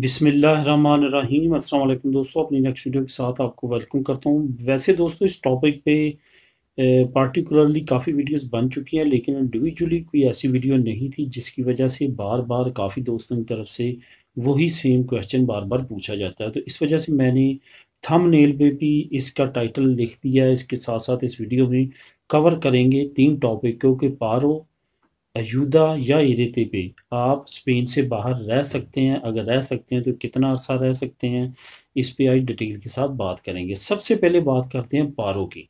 बिसमीम अल्लाम दोस्तों अपनी नेक्स्ट वीडियो के साथ आपको वेलकम करता हूँ वैसे दोस्तों इस टॉपिक पे पार्टिकुलरली काफ़ी वीडियोस बन चुकी हैं लेकिन इंडिविजुअली कोई ऐसी वीडियो नहीं थी जिसकी वजह से बार बार काफ़ी दोस्तों की तरफ से वही सेम क्वेश्चन बार बार पूछा जाता है तो इस वजह से मैंने थम नेल पर भी इसका टाइटल लिख दिया है इसके साथ साथ इस वीडियो में कवर करेंगे तीन टॉपिकों के पारो अयुदा या इरेते पे आप स्पेन से बाहर रह सकते हैं अगर रह सकते हैं तो कितना अर्सा रह सकते हैं इस पे आज डिटेल के साथ बात करेंगे सबसे पहले बात करते हैं पारो की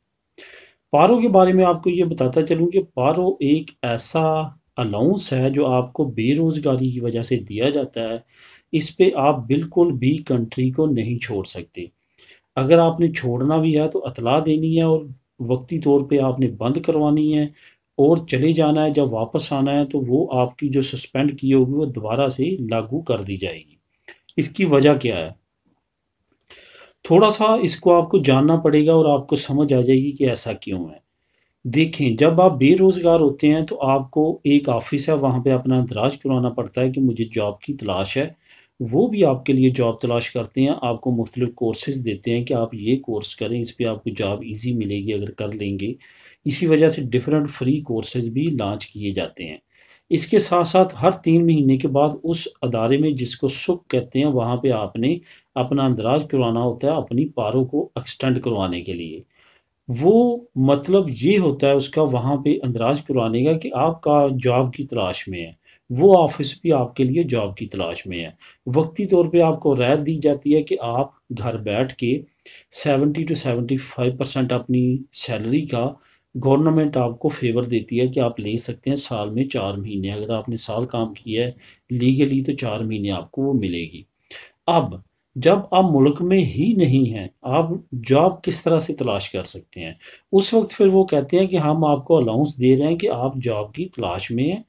पारो के बारे में आपको ये बताता चलूँ कि पारो एक ऐसा अलाउंस है जो आपको बेरोज़गारी की वजह से दिया जाता है इस पर आप बिल्कुल भी कंट्री को नहीं छोड़ सकते अगर आपने छोड़ना भी है तो अतला देनी है और वक्ती तौर पे आपने बंद करवानी है और चले जाना है जब वापस आना है तो वो आपकी जो सस्पेंड की होगी वो दोबारा से लागू कर दी जाएगी इसकी वजह क्या है थोड़ा सा इसको आपको जानना पड़ेगा और आपको समझ आ जाएगी कि ऐसा क्यों है देखें जब आप बेरोज़गार होते हैं तो आपको एक ऑफिस है वहाँ पे अपना इंदराज करवाना पड़ता है कि मुझे जॉब की तलाश है वो भी आपके लिए जॉब तलाश करते हैं आपको मुख्तलिफ कोर्सेज देते हैं कि आप ये कोर्स करें इस पर आपको जॉब ईजी मिलेगी अगर कर लेंगे इसी वजह से डिफरेंट फ्री कोर्सेज भी लॉन्च किए जाते हैं इसके साथ साथ हर तीन महीने के बाद उस अदारे में जिसको सुख कहते हैं वहाँ पे आपने अपना अंदराज करवाना होता है अपनी पारों को एक्सटेंड करवाने के लिए वो मतलब ये होता है उसका वहाँ पे अंदराज करवाने का कि आपका जॉब की तलाश में है वो ऑफिस भी आपके लिए जॉब की तलाश में है वक्ती तौर पे आपको रायत दी जाती है कि आप घर बैठ के seventy two seventy five percent अपनी सैलरी का गवर्नमेंट आपको फेवर देती है कि आप ले सकते हैं साल में चार महीने अगर आपने साल काम किया है लीगली तो चार महीने आपको वो मिलेगी अब जब आप मुल्क में ही नहीं हैं आप जॉब किस तरह से तलाश कर सकते हैं उस वक्त फिर वो कहते हैं कि हम आपको अलाउंस दे रहे हैं कि आप जॉब की तलाश में हैं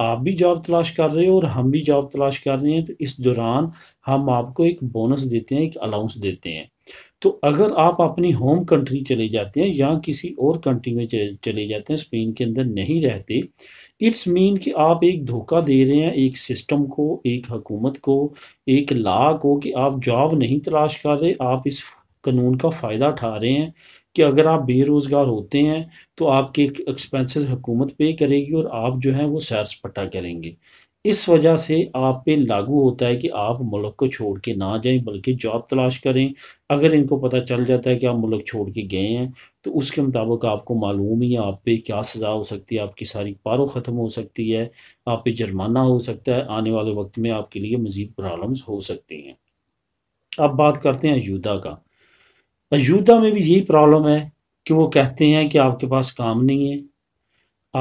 आप भी जॉब तलाश कर रहे हो और हम भी जॉब तलाश कर रहे हैं तो इस दौरान हम आपको एक बोनस देते हैं एक अलाउंस देते हैं तो अगर आप अपनी होम कंट्री चले जाते हैं या किसी और कंट्री में चले जाते हैं स्पेन के अंदर नहीं रहते इट्स मीन कि आप एक धोखा दे रहे हैं एक सिस्टम को एक हकूमत को एक ला को कि आप जॉब नहीं तलाश कर रहे आप इस कानून का फ़ायदा उठा रहे हैं कि अगर आप बेरोज़गार होते हैं तो आपके एक्सपेंसेस हुकूमत पे करेगी और आप जो हैं वो सैर सपाटा करेंगे इस वजह से आप पे लागू होता है कि आप मुल्क को छोड़ के ना जाएं बल्कि जॉब तलाश करें अगर इनको पता चल जाता है कि आप मुल्क छोड़ के गए हैं तो उसके मुताबिक आपको मालूम ही है आप पे क्या सज़ा हो सकती है आपकी सारी पारो ख़त्म हो सकती है आप पे जुर्माना हो सकता है आने वाले वक्त में आपके लिए मज़ीद प्रॉब्लम्स हो सकती हैं अब बात करते हैं अयोध्या का अयोध्या में भी यही प्रॉब्लम है कि वो कहते हैं कि आपके पास काम नहीं है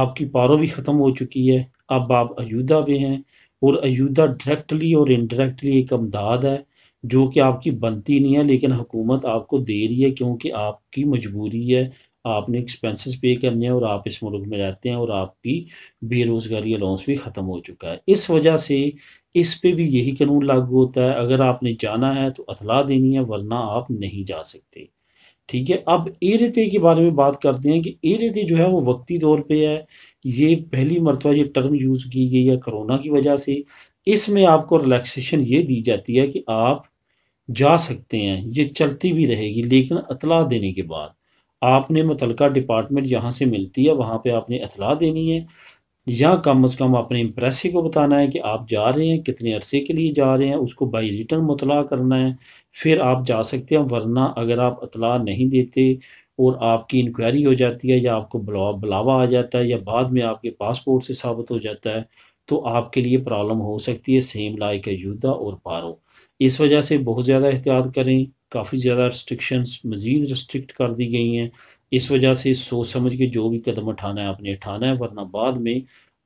आपकी पारो भी ख़त्म हो चुकी है अब आप अयोध्या पे हैं और अयोध्या डायरेक्टली और इनडायरेक्टली एक अमदाद है जो कि आपकी बनती नहीं है लेकिन हुकूमत आपको दे रही है क्योंकि आपकी मजबूरी है आपने एक्सपेंसेस पे करने हैं और आप इस मुल्क में रहते हैं और आपकी बेरोज़गारी अलाउंस भी ख़त्म हो चुका है इस वजह से इस पे भी यही कानून लागू होता है अगर आपने जाना है तो अतला देनी है वरना आप नहीं जा सकते ठीक है अब ए रेते के बारे में बात करते हैं कि ए रेते जो है वो वक्ती तौर पे है ये पहली मरतबा ये टर्म यूज़ की गई है कोरोना की वजह से इसमें आपको रिलैक्सेशन ये दी जाती है कि आप जा सकते हैं ये चलती भी रहेगी लेकिन अतला देने के बाद आपने मुतलका डिपार्टमेंट जहाँ से मिलती है वहाँ पे आपने अतला देनी है या कम अज़ कम अपने इम्प्रेसि को बताना है कि आप जा रहे हैं कितने अरसे के लिए जा रहे हैं उसको बाई रिटर्न मुतला करना है फिर आप जा सकते हैं वरना अगर आप अतला नहीं देते और आपकी इंक्वायरी हो जाती है या आपको बुला बुलावा आ जाता है या बाद में आपके पासपोर्ट से साबित हो जाता है तो आपके लिए प्रॉब्लम हो सकती है सेम लाइक है युद्धा और पारो इस वजह से बहुत ज़्यादा एहतियात करें काफ़ी ज़्यादा रिस्ट्रिक्शंस मज़ीद रिस्ट्रिक्ट कर दी गई हैं इस वजह से सोच समझ के जो भी कदम उठाना है आपने उठाना है वरना बाद में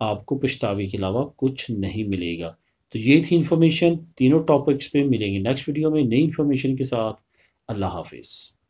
आपको पछतावे के अलावा कुछ नहीं मिलेगा तो ये थी इन्फॉर्मेशन तीनों टॉपिक्स पे मिलेंगे नेक्स्ट वीडियो में नई इन्फॉर्मेशन के साथ अल्लाह हाफिज़